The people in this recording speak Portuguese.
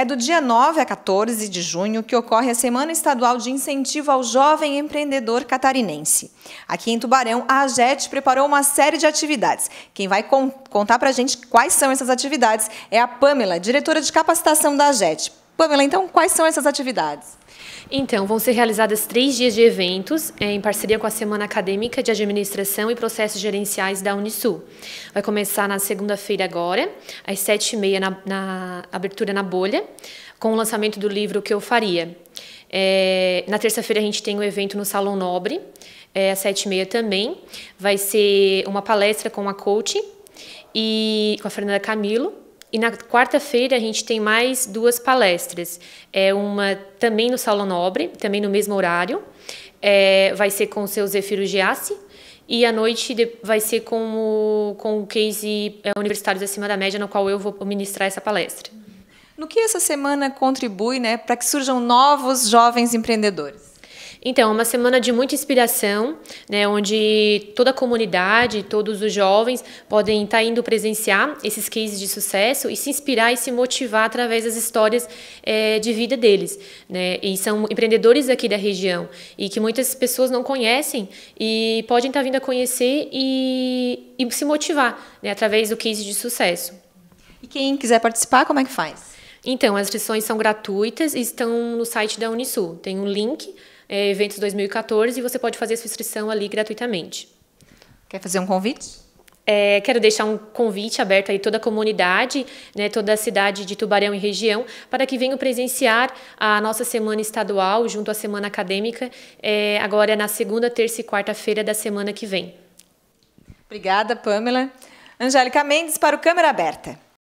É do dia 9 a 14 de junho que ocorre a Semana Estadual de Incentivo ao Jovem Empreendedor Catarinense. Aqui em Tubarão, a AGET preparou uma série de atividades. Quem vai con contar para a gente quais são essas atividades é a Pamela, diretora de capacitação da AGET. Pamela, então quais são essas atividades? Então, vão ser realizadas três dias de eventos é, em parceria com a Semana Acadêmica de Administração e Processos Gerenciais da Unisul. Vai começar na segunda-feira agora, às sete e meia, na, na abertura na bolha, com o lançamento do livro Que Eu Faria. É, na terça-feira a gente tem um evento no Salão Nobre, é, às sete e meia também. Vai ser uma palestra com a coach e com a Fernanda Camilo e na quarta-feira a gente tem mais duas palestras. É uma também no Salão Nobre, também no mesmo horário. É, vai ser com o seu Zefiro Giassi. E à noite vai ser com o, com o case é, Universitários Acima da Média, no qual eu vou ministrar essa palestra. No que essa semana contribui né, para que surjam novos jovens empreendedores? Então, é uma semana de muita inspiração, né, onde toda a comunidade, todos os jovens podem estar tá indo presenciar esses cases de sucesso e se inspirar e se motivar através das histórias é, de vida deles. Né? E são empreendedores aqui da região e que muitas pessoas não conhecem e podem estar tá vindo a conhecer e, e se motivar né, através do case de sucesso. E quem quiser participar, como é que faz? Então, as inscrições são gratuitas e estão no site da Unisul. Tem um link é, Eventos 2014 e você pode fazer a sua inscrição ali gratuitamente. Quer fazer um convite? É, quero deixar um convite aberto aí toda a comunidade, né, toda a cidade de Tubarão e região, para que venham presenciar a nossa semana estadual junto à semana acadêmica, é, agora na segunda, terça e quarta-feira da semana que vem. Obrigada, Pamela. Angélica Mendes para o Câmera Aberta.